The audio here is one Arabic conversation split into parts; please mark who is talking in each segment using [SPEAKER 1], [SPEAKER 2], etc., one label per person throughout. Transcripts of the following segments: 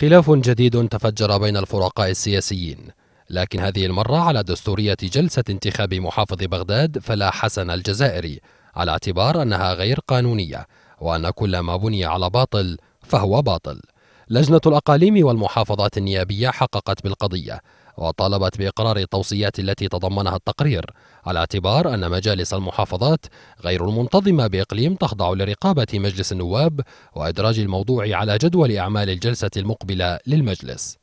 [SPEAKER 1] خلاف جديد تفجر بين الفرقاء السياسيين لكن هذه المرة على دستورية جلسة انتخاب محافظ بغداد فلا حسن الجزائري على اعتبار أنها غير قانونية وأن كل ما بني على باطل فهو باطل لجنة الأقاليم والمحافظات النيابية حققت بالقضية وطالبت بإقرار التوصيات التي تضمنها التقرير على اعتبار أن مجالس المحافظات غير المنتظمة بإقليم تخضع لرقابة مجلس النواب وإدراج الموضوع على جدول أعمال الجلسة المقبلة للمجلس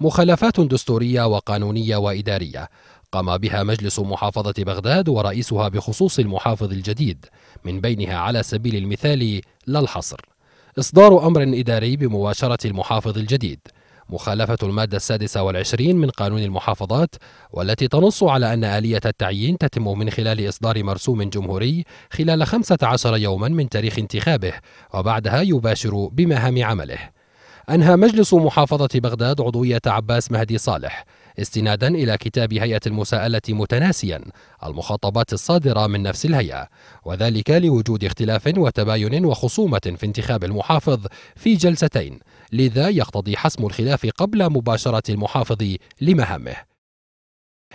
[SPEAKER 1] مخالفات دستورية وقانونية وإدارية قام بها مجلس محافظة بغداد ورئيسها بخصوص المحافظ الجديد من بينها على سبيل المثال لا الحصر إصدار أمر إداري بمباشرة المحافظ الجديد مخالفة المادة السادسة والعشرين من قانون المحافظات والتي تنص على أن آلية التعيين تتم من خلال إصدار مرسوم جمهوري خلال 15 يوما من تاريخ انتخابه وبعدها يباشر بمهام عمله أنهى مجلس محافظة بغداد عضوية عباس مهدي صالح استنادا إلى كتاب هيئة المساءلة متناسيا المخاطبات الصادرة من نفس الهيئة وذلك لوجود اختلاف وتباين وخصومة في انتخاب المحافظ في جلستين لذا يقتضي حسم الخلاف قبل مباشرة المحافظ لمهامه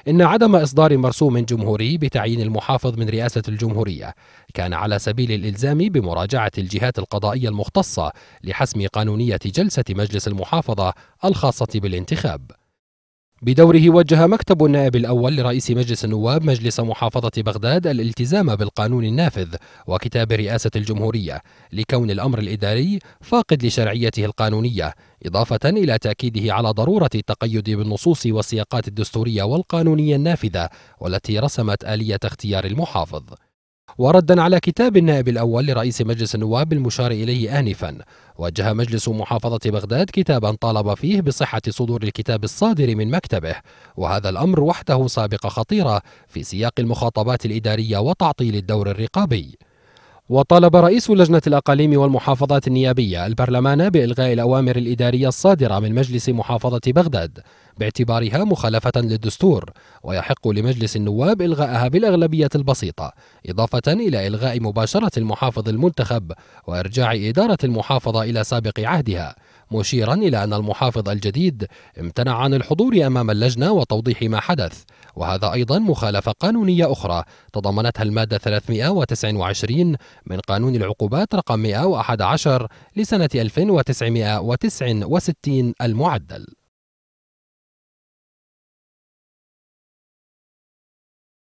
[SPEAKER 1] إن عدم إصدار مرسوم جمهوري بتعيين المحافظ من رئاسة الجمهورية كان على سبيل الإلزام بمراجعة الجهات القضائية المختصة لحسم قانونية جلسة مجلس المحافظة الخاصة بالانتخاب بدوره وجه مكتب النائب الأول لرئيس مجلس النواب مجلس محافظة بغداد الالتزام بالقانون النافذ وكتاب رئاسة الجمهورية لكون الأمر الإداري فاقد لشرعيته القانونية إضافة إلى تأكيده على ضرورة التقيد بالنصوص والسياقات الدستورية والقانونية النافذة والتي رسمت آلية اختيار المحافظ وردا على كتاب النائب الأول لرئيس مجلس النواب المشار إليه آنفا وجه مجلس محافظة بغداد كتابا طالب فيه بصحة صدور الكتاب الصادر من مكتبه وهذا الأمر وحده سابقة خطيرة في سياق المخاطبات الإدارية وتعطيل الدور الرقابي وطالب رئيس لجنة الأقاليم والمحافظات النيابية البرلمان بإلغاء الأوامر الإدارية الصادرة من مجلس محافظة بغداد باعتبارها مخالفة للدستور ويحق لمجلس النواب إلغاءها بالأغلبية البسيطة إضافة إلى إلغاء مباشرة المحافظ المنتخب وإرجاع إدارة المحافظة إلى سابق عهدها مشيرا إلى أن المحافظ الجديد امتنع عن الحضور أمام اللجنة وتوضيح ما حدث وهذا أيضا مخالفة قانونية أخرى تضمنتها المادة 329 من قانون العقوبات رقم 111 لسنة 1969 المعدل